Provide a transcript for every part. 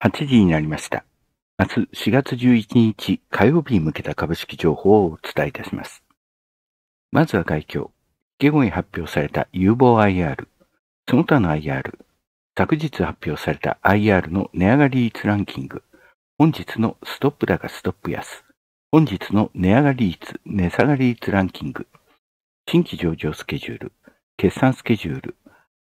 8時になりました。明日4月11日火曜日に向けた株式情報をお伝えいたします。まずは外況。下後に発表された有望 IR、その他の IR、昨日発表された IR の値上がり率ランキング、本日のストップ高ストップ安、本日の値上がり率、値下がり率ランキング、新規上場スケジュール、決算スケジュール、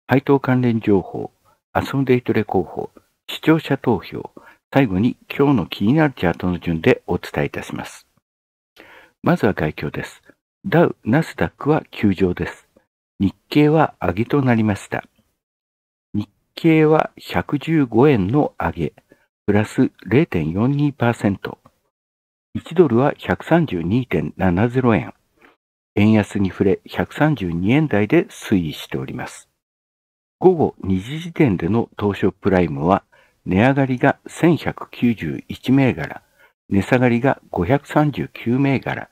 配当関連情報、アソンデイトレ広報、視聴者投票、最後に今日の気になるチャートの順でお伝えいたします。まずは外況です。ダウ、ナスダックは休場です。日経は上げとなりました。日経は115円の上げ、プラス0.42%。1ドルは132.70円。円安に触れ132円台で推移しております。午後2時時点での東証プライムは値上がりが1191銘柄、値下がりが539銘柄、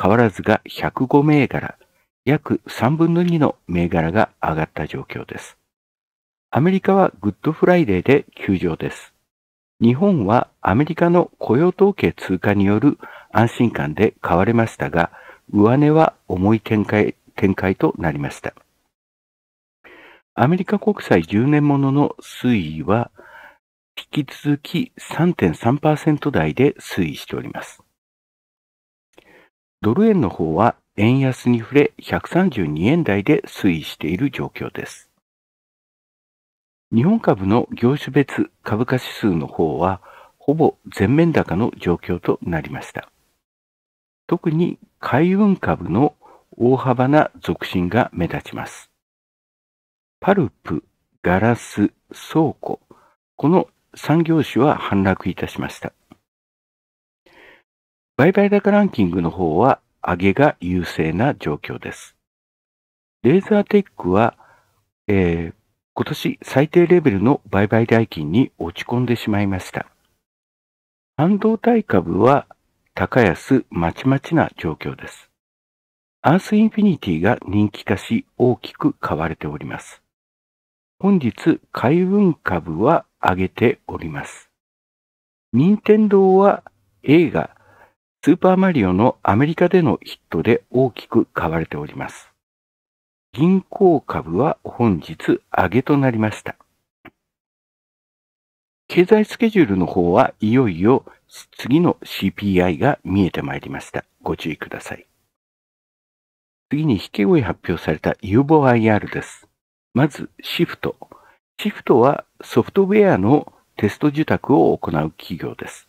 変わらずが105銘柄、約3分の2の銘柄が上がった状況です。アメリカはグッドフライデーで休場です。日本はアメリカの雇用統計通過による安心感で買われましたが、上値は重い展開展開となりました。アメリカ国債10年ものの推移は引き続き3.3%台で推移しております。ドル円の方は円安に触れ132円台で推移している状況です。日本株の業種別株価指数の方はほぼ全面高の状況となりました。特に海運株の大幅な続伸が目立ちます。パルプ、ガラス、倉庫、この産業種は反落いたしました。売買高ランキングの方は上げが優勢な状況です。レーザーテックは、えー、今年最低レベルの売買代金に落ち込んでしまいました。半導体株は高安まちまちな状況です。アースインフィニティが人気化し大きく買われております。本日、海運株は挙げております。任天堂は映画スーパーマリオのアメリカでのヒットで大きく買われております。銀行株は本日上げとなりました。経済スケジュールの方はいよいよ次の CPI が見えてまいりました。ご注意ください。次に引け声発表された有望 IR です。まずシフト。シフトはソフトウェアのテスト受託を行う企業です。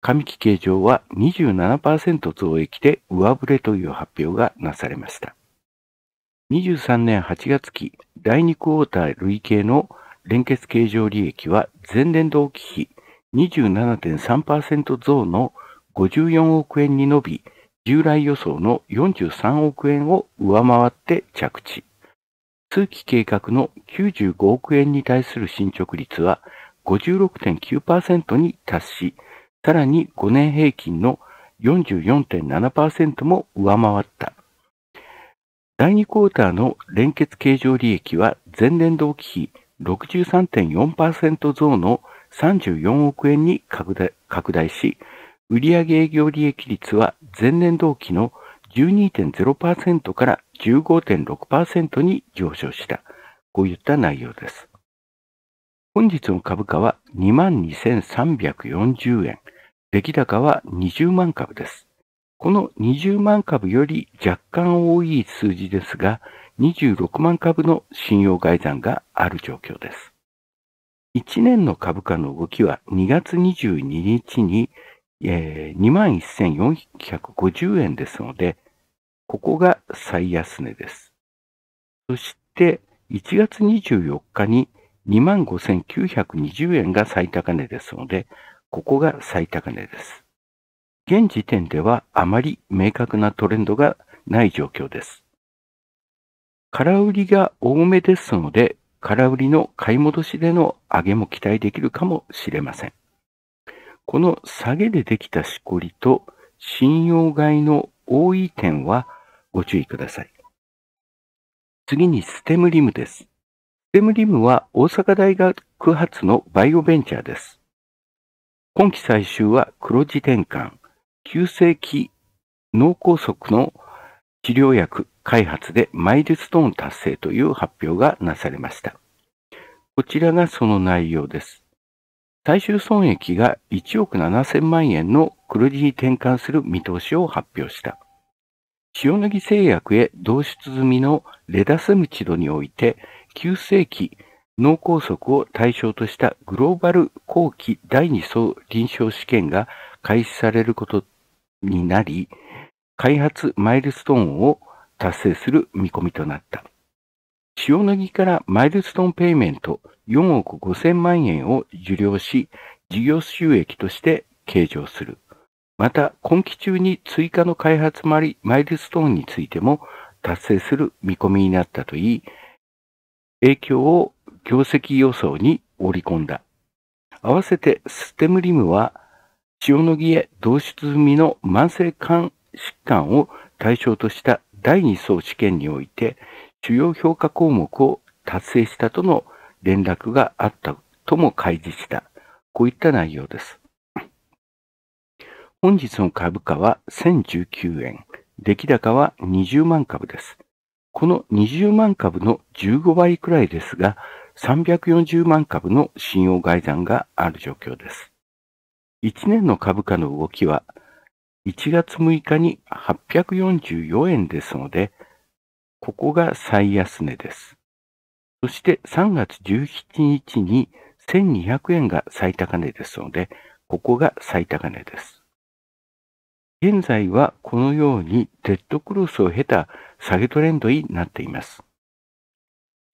上期計上は27%増益で上振れという発表がなされました。23年8月期第2クォーター累計の連結計上利益は前年同期比27.3%増の54億円に伸び、従来予想の43億円を上回って着地。通期計画の95億円に対する進捗率は56.9%に達し、さらに5年平均の44.7%も上回った。第2クォーターの連結計上利益は前年同期比63.4%増の34億円に拡大し、売上営業利益率は前年同期の12.0%から15.6%に上昇した。こういった内容です。本日の株価は22,340円。出来高は20万株です。この20万株より若干多い数字ですが、26万株の信用外算がある状況です。1年の株価の動きは2月22日に、えー、21,450円ですので、ここが最安値です。そして1月24日に25,920円が最高値ですので、ここが最高値です。現時点ではあまり明確なトレンドがない状況です。空売りが多めですので、空売りの買い戻しでの上げも期待できるかもしれません。この下げでできたしこりと信用買いの多い点はご注意ください。次にステムリムです。ステムリムは大阪大学発のバイオベンチャーです。今期最終は黒字転換、急性期脳梗塞の治療薬開発でマイルストーン達成という発表がなされました。こちらがその内容です。最終損益が1億7000万円の黒字に転換する見通しを発表した。塩野義製薬へ導出済みのレダセムチドにおいて、急性期、脳梗塞を対象としたグローバル後期第2層臨床試験が開始されることになり、開発マイルストーンを達成する見込みとなった。塩野義からマイルストーンペイメント4億5000万円を受領し、事業収益として計上する。また、今期中に追加の開発マイルストーンについても達成する見込みになったといい、影響を業績予想に織り込んだ。合わせてステムリムは、塩野義へ同出済みの慢性肝疾患を対象とした第2層試験において、主要評価項目を達成したとの連絡があったとも開示した。こういった内容です。本日の株価は1019円、出来高は20万株です。この20万株の15倍くらいですが、340万株の信用外算がある状況です。1年の株価の動きは、1月6日に844円ですので、ここが最安値です。そして3月17日に1200円が最高値ですので、ここが最高値です。現在はこのようにデッドクロスを経た下げトレンドになっています。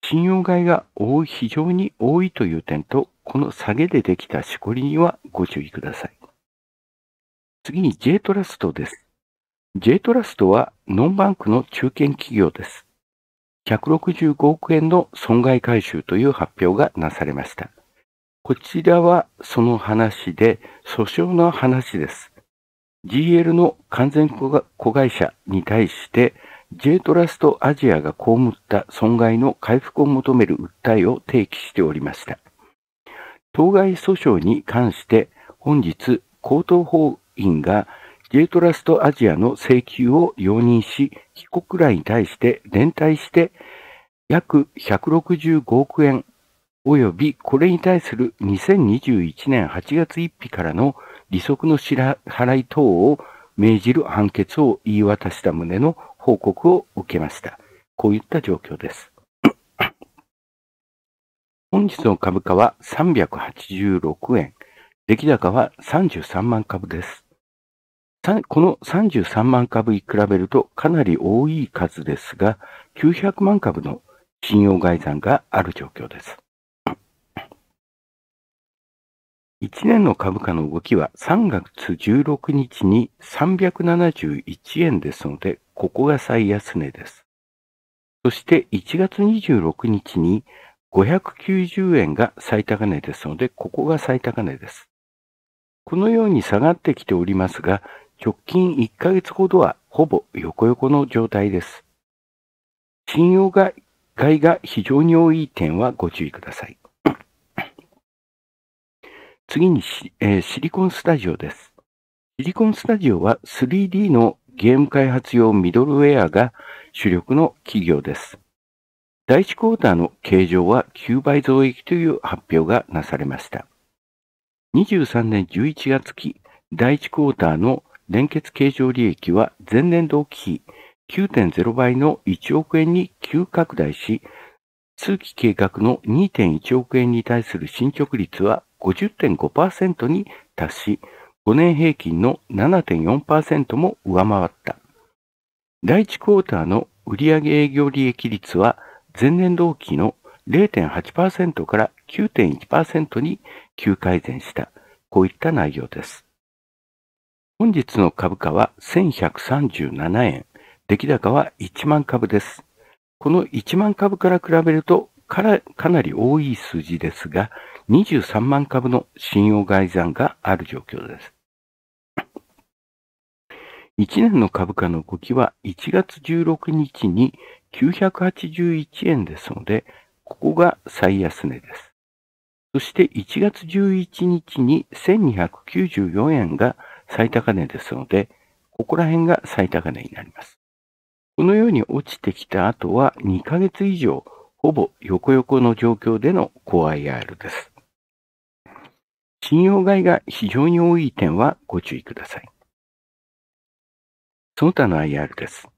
信用買いが非常に多いという点と、この下げでできたしこりにはご注意ください。次に J トラストです。J トラストはノンバンクの中堅企業です。165億円の損害回収という発表がなされました。こちらはその話で、訴訟の話です。GL の完全子会社に対して、J トラストアジアが被った損害の回復を求める訴えを提起しておりました。当該訴訟に関して本日、高等法院が J トラストアジアの請求を容認し、被告らに対して連帯して約165億円及びこれに対する2021年8月1日からの利息の支払い等を命じる判決を言い渡した旨の報告を受けました。こういった状況です。本日の株価は386円、出来高は33万株です。この33万株に比べるとかなり多い数ですが、900万株の信用概算がある状況です。1年の株価の動きは3月16日に371円ですので、ここが最安値です。そして1月26日に590円が最高値ですので、ここが最高値です。このように下がってきておりますが、直近1ヶ月ほどはほぼ横横の状態です。信用買いが非常に多い点はご注意ください。次にシえー、シリコンスタジオです。シリコンスタジオは 3D のゲーム開発用ミドルウェアが主力の企業です。第1クォーターの形状は9倍増益という発表がなされました。23年11月期第1クォーターの連結経常利益は前年同期比9.0倍の1億円に急拡大し、通期計画の2.1億円に対する進捗率は50.5%に達し、5年平均の7.4%も上回った。第1クォーターの売上営業利益率は前年同期の0.8%から9.1%に急改善した。こういった内容です。本日の株価は1137円。出来高は1万株です。この1万株から比べるとかなり多い数字ですが、23万株の信用外算がある状況です。1年の株価の動きは1月16日に981円ですので、ここが最安値です。そして1月11日に1294円が最高値ですので、ここら辺が最高値になります。このように落ちてきた後は2ヶ月以上、ほぼ横横の状況でのアー r です。信用買いが非常に多い点はご注意ください。その他の IR です。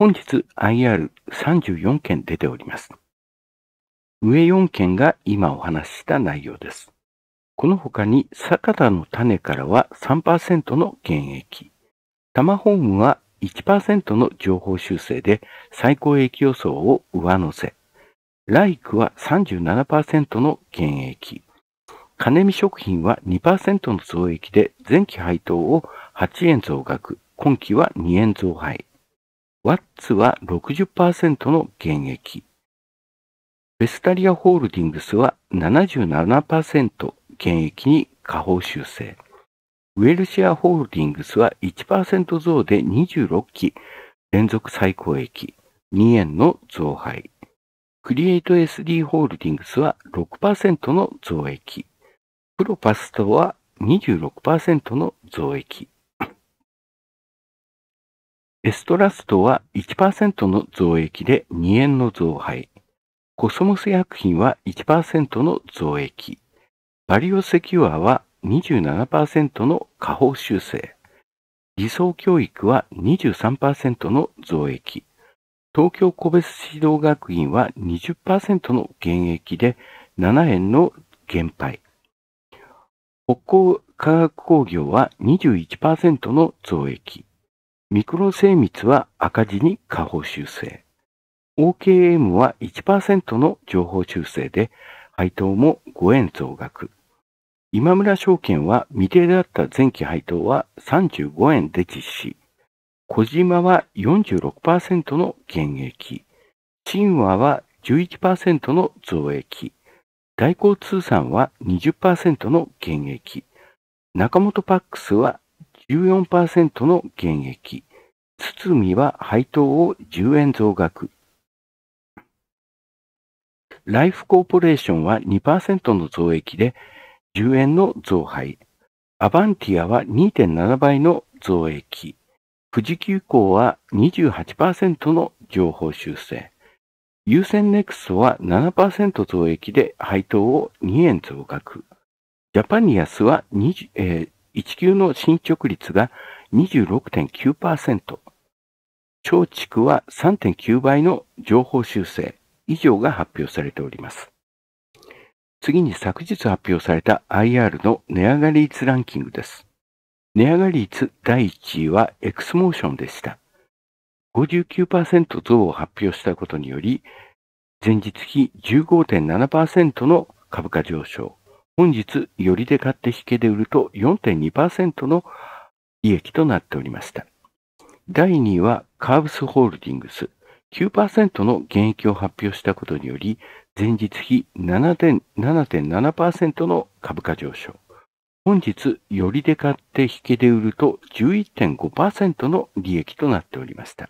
本日 IR34 件出ております。上4件が今お話しした内容です。この他に、坂田の種からは3%の減益。タマホームは1%の情報修正で最高益予想を上乗せ。ライクは37%の減益。金見食品は2%の増益で前期配当を8円増額、今期は2円増配。ワッツは60%の減益。ベスタリアホールディングスは77%減益に下方修正。ウェルシアホールディングスは1%増で26期連続最高益2円の増配。クリエイト SD ホールディングスは6%の増益。プロパスとは26%の増益。エストラストは1%の増益で2円の増配。コスモス薬品は1%の増益。バリオセキュアは27%の下方修正。理想教育は23%の増益。東京個別指導学院は20%の減益で7円の減配。北港化学工業は21%の増益。ミクロ精密は赤字に下方修正。OKM は1%の情報修正で、配当も5円増額。今村証券は未定だった前期配当は35円で実施。小島は46%の減益。神話は11%の増益。大交通産は20%の減益。中本パックスは14%の減益。みは配当を10円増額。ライフコーポレーションは2%の増益で10円の増配。アバンティアは2.7倍の増益。富士急行は28%の情報修正。優先ネクストは7%増益で配当を2円増額。ジャパニアスは20、えー、19の進捗率が26.9%。超地は3.9倍の情報修正以上が発表されております。次に昨日発表された IR の値上がり率ランキングです。値上がり率第1位はエクスモーションでした。59%増を発表したことにより、前日比15.7%の株価上昇。本日、よりで買って引けで売ると4.2%の利益となっておりました。第2位はカーブスホールディングス。9%の減益を発表したことにより、前日比7.7%の株価上昇。本日、よりで買って引けで売ると11.5%の利益となっておりました。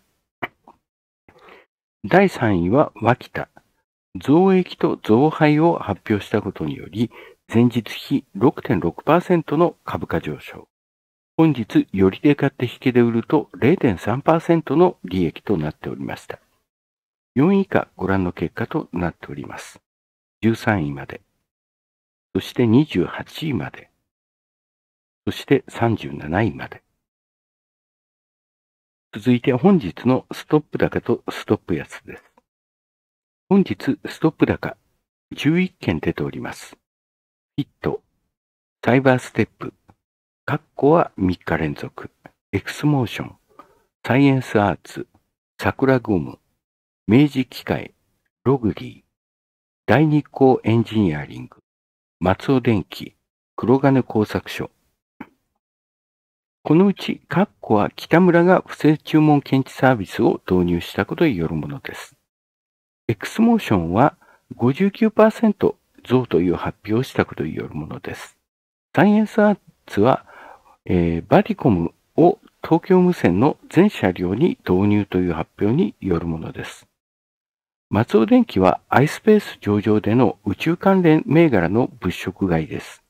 第3位は脇田。増益と増配を発表したことにより、前日比6.6%の株価上昇。本日、よりで買って引けで売ると0.3%の利益となっておりました。4位以下ご覧の結果となっております。13位まで。そして28位まで。そして37位まで。続いて本日のストップ高とストップ安です。本日ストップ高11件出ております。ヒット、サイバーステップ、カッコは3日連続、エクスモーション、サイエンスアーツ、桜ゴム、明治機械、ログリー、大日光エンジニアリング、松尾電機、黒金工作所、このうち、カッコは北村が不正注文検知サービスを導入したことによるものです。X モーションは59%増という発表をしたことによるものです。サイエンスアーツは、えー、バリコムを東京無線の全車両に導入という発表によるものです。松尾電機は iSpace 上場での宇宙関連銘柄の物色買いです。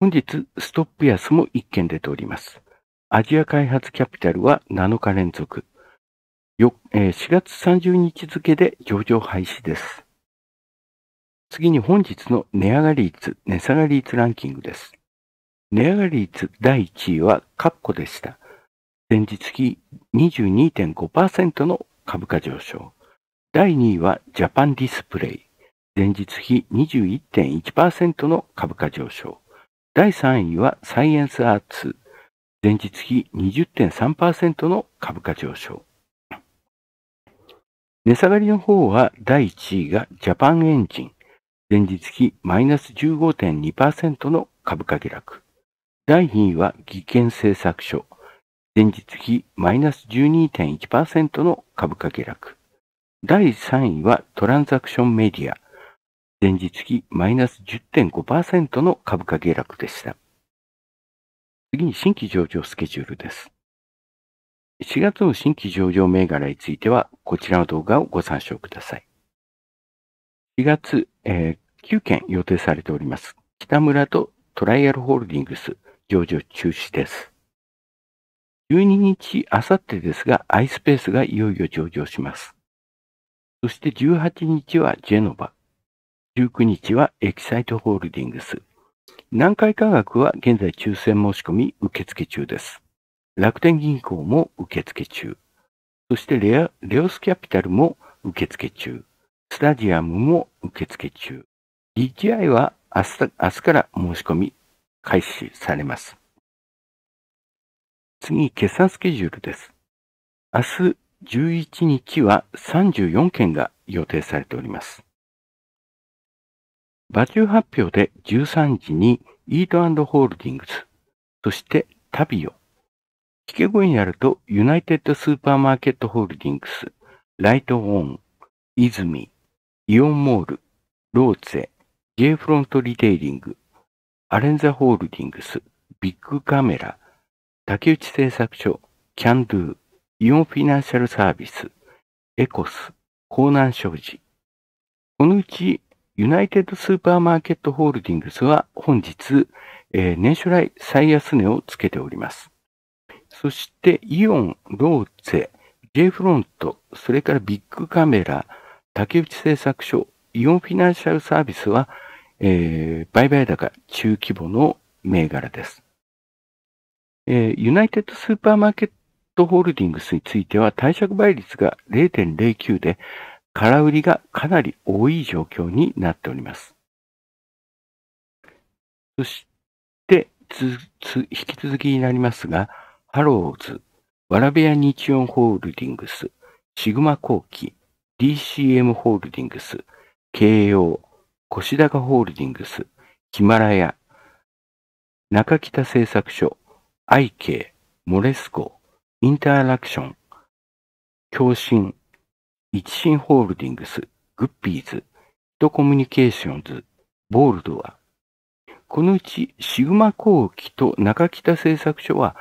本日、ストップ安も1件出ております。アジア開発キャピタルは7日連続。よえー、4月30日付で上場廃止です。次に本日の値上がり率、値下がり率ランキングです。値上がり率第1位はカッコでした。前日比22.5%の株価上昇。第2位はジャパンディスプレイ。前日比21.1%の株価上昇。第3位はサイエンスアーツ。前日比20.3%の株価上昇。値下がりの方は第1位がジャパンエンジン。前日比マイナス15.2%の株価下落。第2位は技研製作所。前日比マイナス12.1%の株価下落。第3位はトランザクションメディア。前日比マイナス10.5%の株価下落でした。次に新規上場スケジュールです。4月の新規上場銘柄については、こちらの動画をご参照ください。4月、えー、9件予定されております。北村とトライアルホールディングス上場中止です。12日、あさってですが、iSpace がいよいよ上場します。そして18日はジェノバ、19日はエキサイトホールディングス。南海科学は現在抽選申し込み受付中です。楽天銀行も受付中。そしてレアレオスキャピタルも受付中。スタジアムも受付中。DTI は明日明日から申し込み開始されます。次、決算スケジュールです。明日11日は34件が予定されております。バチュー発表で13時にイートホールディングス、そしてタビオ。引け声になるとユナイテッドスーパーマーケットホールディングス、ライトオン、イズミ、イオンモール、ローツェ、J フロントリテイリング、アレンザホールディングス、ビッグカメラ、竹内製作所、キャンドゥ、イオンフィナンシャルサービス、エコス、江南商事。このうちユナイテッドスーパーマーケットホールディングスは本日、えー、年初来最安値をつけております。そしてイオン、ローゼ、J フロント、それからビッグカメラ、竹内製作所、イオンフィナンシャルサービスは、えー、売買高中規模の銘柄です。えー、ユナイテッドスーパーマーケットホールディングスについては、貸借倍率が0.09で、空売りがかなり多い状況になっております。そして、引き続きになりますが、ハローズ、わらべや日音ホールディングス、シグマ後期、DCM ホールディングス、慶応、ダカホールディングス、ヒマラヤ、中北製作所、愛 k モレスコ、インタラクション、共振、一新ホールディングス、グッピーズ、ヒトコミュニケーションズ、ボールドは、このうちシグマ工機と中北製作所は、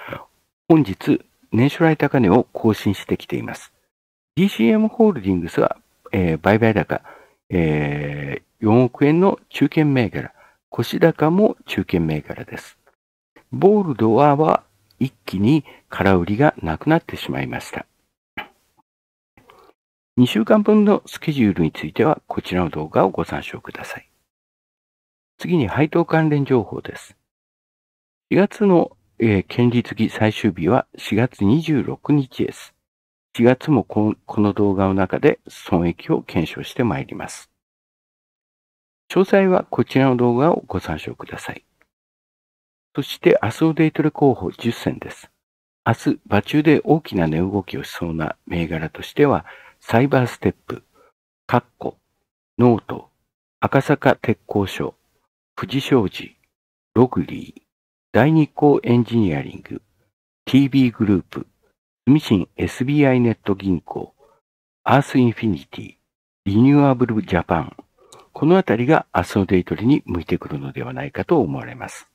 本日、年初来高値を更新してきています。DCM ホールディングスは、えー、売買高、えー、4億円の中堅銘柄、腰高も中堅銘柄です。ボールドアは一気に空売りがなくなってしまいました。2週間分のスケジュールについてはこちらの動画をご参照ください。次に配当関連情報です。4月の、えー、権利付き最終日は4月26日です。4月もこの動画の中で損益を検証してまいります。詳細はこちらの動画をご参照ください。そして明日のデイトレ候補10選です。明日、場中で大きな値動きをしそうな銘柄としては、サイバーステップ、カッコ、ノート、赤坂鉄工所、富士商事、ログリー、大日光エンジニアリング、TB グループ、住信 SBI ネット銀行、アースインフィニティ、リニューアブルジャパン、このあたりが明日のデイトリに向いてくるのではないかと思われます。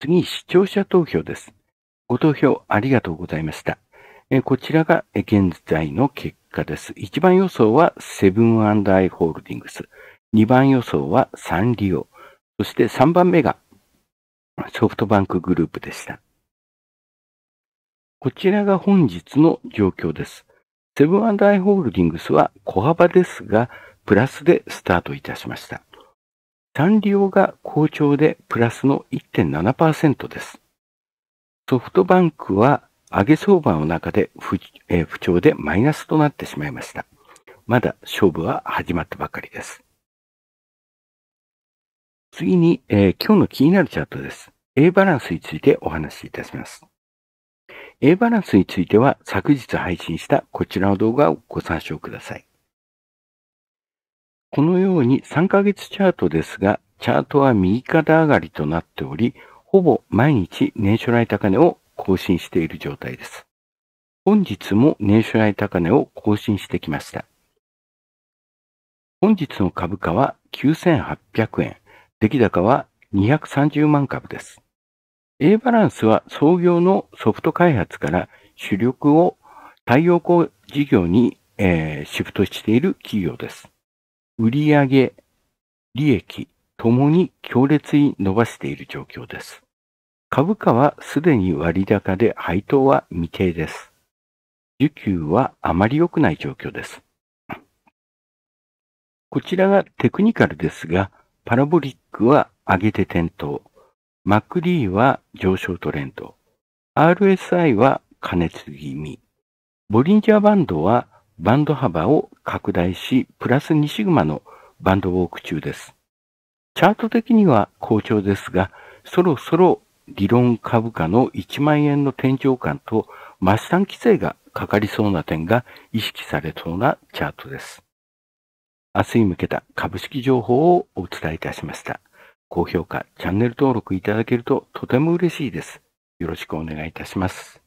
次、視聴者投票です。ご投票ありがとうございました。えこちらが現在の結果です。1番予想はセブンアンアイホールディングス。2番予想はサンリオ。そして3番目がソフトバンクグループでした。こちらが本日の状況です。セブンアンアイホールディングスは小幅ですが、プラスでスタートいたしました。サンリオが好調でプラスの1.7%です。ソフトバンクは上げ相場の中で不,、えー、不調でマイナスとなってしまいました。まだ勝負は始まったばかりです。次に、えー、今日の気になるチャートです。A バランスについてお話しいたします。A バランスについては昨日配信したこちらの動画をご参照ください。このように3ヶ月チャートですが、チャートは右肩上がりとなっており、ほぼ毎日年初来高値を更新している状態です。本日も年初来高値を更新してきました。本日の株価は9800円、出来高は230万株です。A バランスは創業のソフト開発から主力を太陽光事業に、えー、シフトしている企業です。売上、利益ともに強烈に伸ばしている状況です。株価はすでに割高で配当は未定です。需給はあまり良くない状況です。こちらがテクニカルですが、パラボリックは上げて点灯、マクリーは上昇トレンド、RSI は加熱気味、ボリンジャーバンドはバンド幅を拡大し、プラス2シグマのバンドウォーク中です。チャート的には好調ですが、そろそろ理論株価の1万円の天井感と末ン規制がかかりそうな点が意識されそうなチャートです。明日に向けた株式情報をお伝えいたしました。高評価、チャンネル登録いただけるととても嬉しいです。よろしくお願いいたします。